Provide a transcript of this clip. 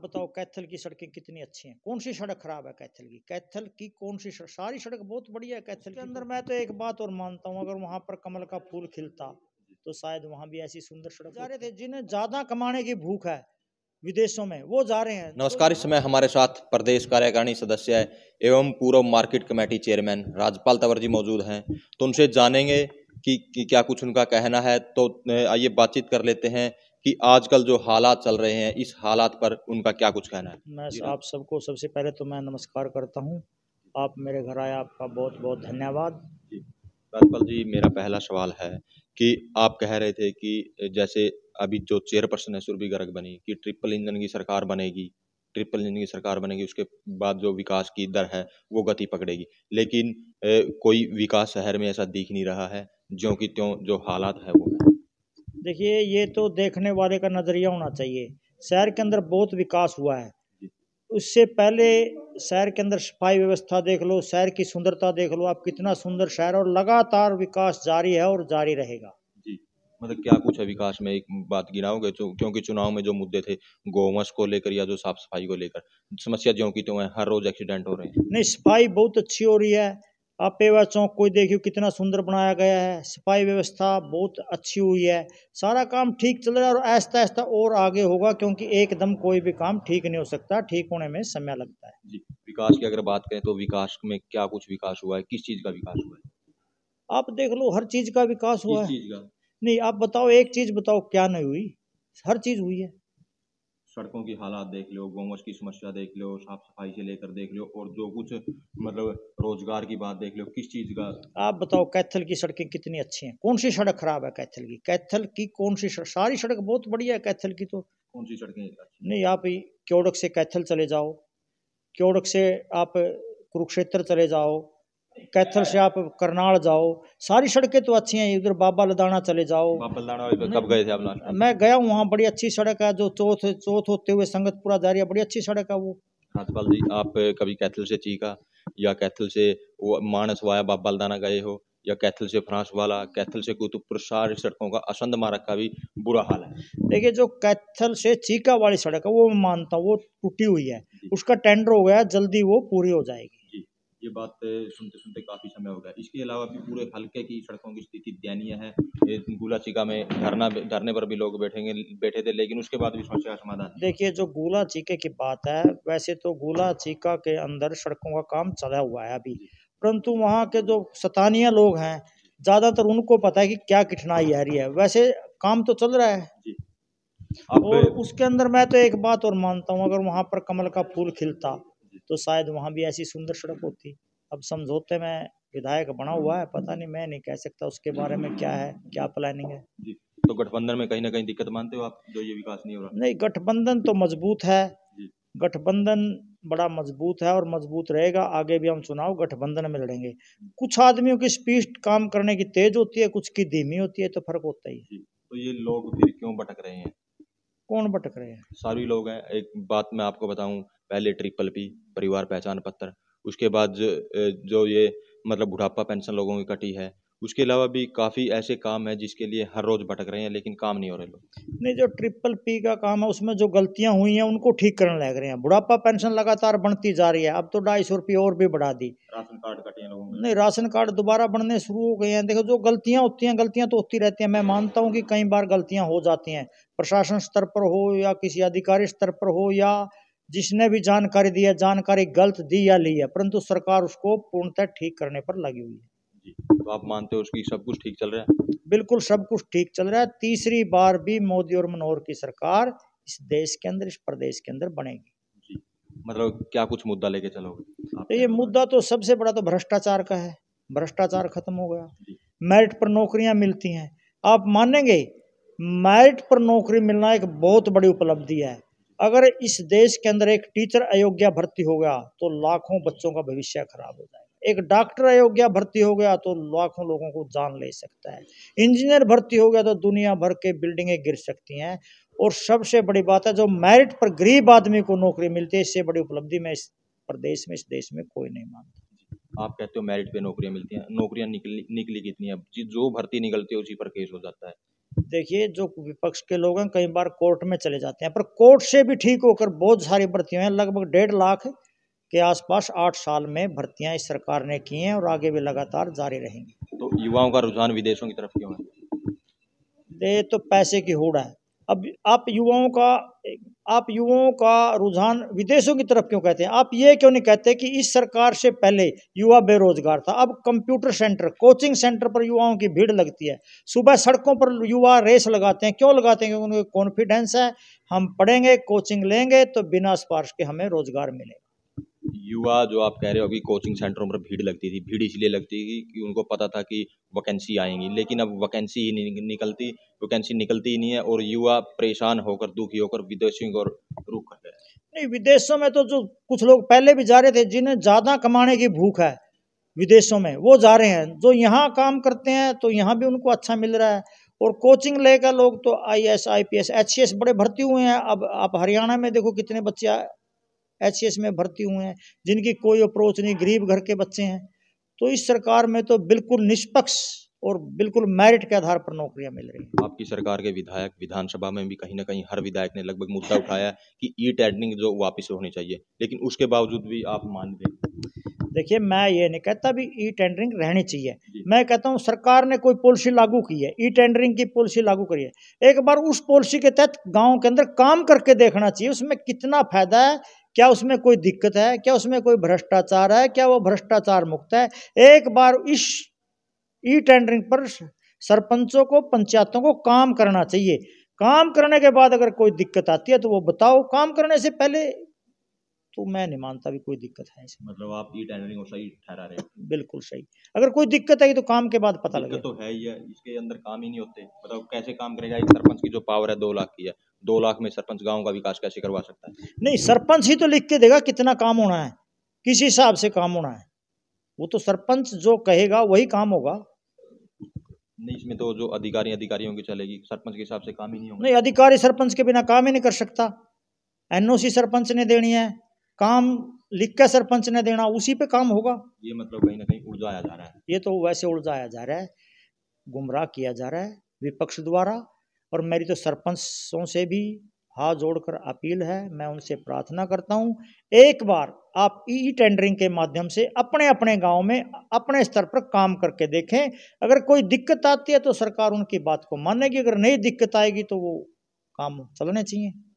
बताओ कैथल की सड़कें कितनी अच्छी हैं कौन सी सड़क खराब है कैथल की कैथल की कौन सी सड़क सारी सड़क बहुत बढ़िया है कैथल के अंदर मैं तो एक बात और मानता हूँ अगर वहाँ पर कमल का फूल खिलता तो शायद वहाँ भी ऐसी सुंदर सड़क जा रहे थे जिन्हें ज्यादा कमाने की भूख है विदेशों में वो जा रहे हैं तो नमस्कार इस समय हमारे साथ प्रदेश कार्यकारिणी सदस्य एवं पूर्व market committee chairman Rajpal Tanwar ji मौजूद हैं तो उनसे जानेंगे कि, कि क्या कुछ उनका कहना है तो आइए बातचीत कर लेते हैं कि आजकल जो हालात चल रहे हैं इस हालात पर उनका क्या कुछ कहना है मैं आप सबको सबसे पहले तो मैं नमस्कार करता हूँ आप मेरे घर आए आपका बहुत बहुत धन्यवाद राजपाल जी मेरा पहला सवाल है कि आप कह रहे थे कि जैसे अभी जो चेयरपर्सन है सुरभि गर्ग बनी कि ट्रिपल इंजन की सरकार बनेगी ट्रिपल इंजन की सरकार बनेगी उसके बाद जो विकास की दर है वो गति पकड़ेगी लेकिन ए, कोई विकास शहर में ऐसा दिख नहीं रहा है जो कि त्यों जो हालात है वो देखिए ये तो देखने वाले का नज़रिया होना चाहिए शहर के अंदर बहुत विकास हुआ है उससे पहले शहर के अंदर सफाई व्यवस्था देख लो शहर की सुंदरता देख लो आप कितना सुंदर शहर और लगातार विकास जारी है और जारी रहेगा जी मतलब क्या कुछ है विकास में एक बात गिनाओगे तो, क्योंकि चुनाव में जो मुद्दे थे गोमस को लेकर या जो साफ सफाई को लेकर समस्या जो की तो है हर रोज एक्सीडेंट हो रहे हैं नहीं सफाई बहुत अच्छी हो रही है आप पेवा चौक को देखियो कितना सुंदर बनाया गया है सिपाही व्यवस्था बहुत अच्छी हुई है सारा काम ठीक चल रहा है और ऐसा ऐसा और आगे होगा क्योंकि एकदम कोई भी काम ठीक नहीं हो सकता ठीक होने में समय लगता है जी विकास की अगर बात करें तो विकास में क्या कुछ विकास हुआ है किस चीज़ का विकास हुआ है आप देख लो हर चीज़ का विकास हुआ है नहीं आप बताओ एक चीज़ बताओ क्या नहीं हुई हर चीज़ हुई है सड़कों की हालात देख लो गोमच की समस्या देख लो साफ सफाई से लेकर देख लो और जो कुछ मतलब रोजगार की बात देख लो किस चीज का आप बताओ कैथल की सड़कें कितनी अच्छी हैं कौन सी सड़क खराब है कैथल की कैथल की कौन सी शड़... सारी सड़क बहुत बढ़िया है कैथल की तो कौन सी सड़कें नहीं आप क्योड़क से कैथल चले जाओ क्योड़क से आप कुरुक्षेत्र चले जाओ कैथल से आप करनाल जाओ सारी सड़कें तो अच्छी हैं उधर बाबा लदाना चले जाओ कब गए थे आप मैं गया हूँ वहाँ बड़ी अच्छी सड़क है जो चौथ चौथ होते हुए संगतपुरा जा रही है बड़ी अच्छी सड़क है वो रातपाल जी आप कभी कैथल से चीका या कैथल से वो मानस वाया बाबा लदाना गए हो या कैथल से फ्रांस वाला कैथल से कुतुबपुर सारी सड़कों का असंध मारक का भी बुरा हाल है देखिए जो कैथल से चीका वाली सड़क है वो मैं मानता हूँ वो टूटी हुई है उसका टेंडर हो गया जल्दी वो पूरी हो जाएगी बात सुनते सुनते काफ़ी समय हो गया इसके अलावा भी पूरे हल्के की सड़कों की स्थिति दयनीय है गूला चिका में धरना धरने पर भी लोग बैठेंगे बैठे थे लेकिन उसके बाद भी समस्या समाधान देखिए जो गूला चीके की बात है वैसे तो गूला चीका के अंदर सड़कों का काम चला हुआ है अभी परंतु वहाँ के जो स्थानीय लोग हैं ज़्यादातर उनको पता है कि क्या कठिनाई आ रही है वैसे काम तो चल रहा है और उसके अंदर मैं तो एक बात और मानता हूँ अगर वहाँ पर कमल का फूल खिलता तो शायद वहाँ भी ऐसी सुंदर सड़क होती अब समझौते में विधायक बना हुआ है पता नहीं मैं नहीं कह सकता उसके बारे में क्या है क्या प्लानिंग है तो गठबंधन में कहीं ना कहीं दिक्कत मानते हो आप जो ये विकास नहीं हो रहा नहीं गठबंधन तो मजबूत है गठबंधन बड़ा मजबूत है और मजबूत रहेगा आगे भी हम चुनाव गठबंधन में लड़ेंगे कुछ आदमियों की स्पीड काम करने की तेज होती है कुछ की धीमी होती है तो फर्क होता ही है तो ये लोग फिर क्यों भटक रहे हैं कौन भटक रहे हैं सारी लोग हैं एक बात मैं आपको बताऊं पहले ट्रिपल पी परिवार पहचान पत्र उसके बाद जो जो ये मतलब बुढ़ापा पेंशन लोगों की कटी है उसके अलावा भी काफ़ी ऐसे काम है जिसके लिए हर रोज़ भटक रहे हैं लेकिन काम नहीं हो रहे लोग नहीं जो ट्रिपल पी का काम है उसमें जो गलतियां हुई हैं उनको ठीक करने लग रहे हैं बुढ़ापा पेंशन लगातार बढ़ती जा रही है अब तो ढाई सौ रुपये और भी बढ़ा दी राशन कार्ड कटे लोगों नहीं राशन कार्ड दोबारा बढ़ने शुरू हो गए हैं देखो जो गलतियाँ होती हैं गलतियाँ तो होती रहती हैं मैं मानता हूँ कि कई बार गलतियाँ हो जाती हैं प्रशासन स्तर पर हो या किसी अधिकारी स्तर पर हो या जिसने भी जानकारी दी है जानकारी गलत दी या ली है परंतु सरकार उसको पूर्णतः ठीक करने पर लगी हुई है तो आप मानते हो उसकी सब कुछ ठीक चल रहा है बिल्कुल सब कुछ ठीक चल रहा है तीसरी बार भी मोदी और मनोहर की सरकार इस देश के अंदर इस प्रदेश के अंदर बनेगी जी मतलब क्या कुछ मुद्दा लेके चलोगे तो ये मुद्दा तो सबसे बड़ा तो भ्रष्टाचार का है भ्रष्टाचार खत्म हो गया मेरिट पर नौकरियां मिलती हैं आप मानेंगे मेरिट पर नौकरी मिलना एक बहुत बड़ी उपलब्धि है अगर इस देश के अंदर एक टीचर अयोग्य भर्ती हो गया तो लाखों बच्चों का भविष्य खराब हो जाएगा एक डॉक्टर अयोग्या भर्ती हो गया तो लाखों लोगों को जान ले सकता है इंजीनियर भर्ती हो गया तो दुनिया भर के बिल्डिंगें गिर सकती हैं और सबसे बड़ी बात है जो मेरिट पर गरीब आदमी को नौकरी मिलती है इससे बड़ी उपलब्धि में इस प्रदेश में इस देश में कोई नहीं मानता आप कहते हो मेरिट पे नौकरियां मिलती हैं नौकरियां निकली निकली कितनी है जो भर्ती निकलती है उसी पर केस हो जाता है देखिए जो विपक्ष के लोग हैं कई बार कोर्ट में चले जाते हैं पर कोर्ट से भी ठीक होकर बहुत सारी भर्तियां हैं लगभग डेढ़ लाख के आसपास आठ साल में भर्तियां इस सरकार ने की हैं और आगे भी लगातार जारी रहेंगी तो युवाओं का रुझान विदेशों की तरफ क्यों है ये तो पैसे की होड़ा है अब आप युवाओं का आप युवाओं का रुझान विदेशों की तरफ क्यों कहते हैं आप ये क्यों नहीं कहते कि इस सरकार से पहले युवा बेरोजगार था अब कंप्यूटर सेंटर कोचिंग सेंटर पर युवाओं की भीड़ लगती है सुबह सड़कों पर युवा रेस लगाते हैं क्यों लगाते हैं क्योंकि उनके कॉन्फिडेंस है हम पढ़ेंगे कोचिंग लेंगे तो बिना स्पार्श के हमें रोजगार मिलेगा युवा जो आप कह रहे हो अभी कोचिंग सेंटरों पर भीड़ लगती थी भीड़ इसलिए लगती थी कि उनको पता था कि वैकेंसी आएंगी लेकिन अब वैकेंसी ही नहीं निकलती वैकेंसी निकलती ही नहीं है और युवा परेशान होकर दुखी होकर विदेशों की ओर रुख कर हैं नहीं विदेशों में तो जो कुछ लोग पहले भी जा रहे थे जिन्हें ज़्यादा कमाने की भूख है विदेशों में वो जा रहे हैं जो यहाँ काम करते हैं तो यहाँ भी उनको अच्छा मिल रहा है और कोचिंग लेकर लोग तो I S I P S H C S बड़े भर्ती हुए हैं अब आप हरियाणा में देखो कितने बच्चे एच में भर्ती हुए हैं जिनकी कोई अप्रोच नहीं गरीब घर के बच्चे हैं तो इस सरकार में तो बिल्कुल निष्पक्ष और बिल्कुल मेरिट के आधार पर नौकरियां मिल रही हैं आपकी सरकार के विधायक विधानसभा में भी कहीं ना कहीं हर विधायक ने लगभग मुद्दा उठाया कि ई टेंडरिंग जो वापस होनी चाहिए लेकिन उसके बावजूद भी आप मान रहे देखिए मैं ये नहीं कहता भी ई टेंडरिंग रहनी चाहिए मैं कहता हूँ सरकार ने कोई पॉलिसी लागू की है ई टेंडरिंग की पॉलिसी लागू करी है एक बार उस पॉलिसी के तहत गाँव के अंदर काम करके देखना चाहिए उसमें कितना फायदा है क्या उसमें कोई दिक्कत है क्या उसमें कोई भ्रष्टाचार है क्या वो भ्रष्टाचार मुक्त है एक बार इस ई टेंडरिंग पर सरपंचों को पंचायतों को काम करना चाहिए काम करने के बाद अगर कोई दिक्कत आती है तो वो बताओ काम करने से पहले तो मैं नहीं मानता भी कोई दिक्कत है इसमें मतलब आप ई टेंडरिंग को सही ठहरा रहे हैं बिल्कुल सही अगर कोई दिक्कत आई तो काम के बाद पता लगे तो है ही है इसके अंदर काम ही नहीं होते मतलब कैसे काम करेगा एक सरपंच की जो पावर है दो लाख की है दो लाख में सरपंच गांव का विकास कैसे करवा सकता है नहीं सरपंच ही तो लिख के देगा कितना काम होना है किस हिसाब से काम होना है वो तो सरपंच जो कहेगा वही काम होगा नहीं इसमें तो जो अधिकारी अधिकारियों की चलेगी सरपंच के हिसाब से काम ही नहीं होगा नहीं अधिकारी सरपंच के बिना काम ही नहीं कर सकता एनओसी सरपंच ने देनी है काम लिख के सरपंच ने देना उसी पे काम होगा ये मतलब कहीं ना कहीं उलझाया जा रहा है ये तो वैसे उलझाया जा रहा है गुमराह किया जा रहा है विपक्ष द्वारा और मेरी तो सरपंचों से भी हाथ जोड़कर अपील है मैं उनसे प्रार्थना करता हूँ एक बार आप ई टेंडरिंग के माध्यम से अपने अपने गांव में अपने स्तर पर काम करके देखें अगर कोई दिक्कत आती है तो सरकार उनकी बात को मानेगी अगर नहीं दिक्कत आएगी तो वो काम चलने चाहिए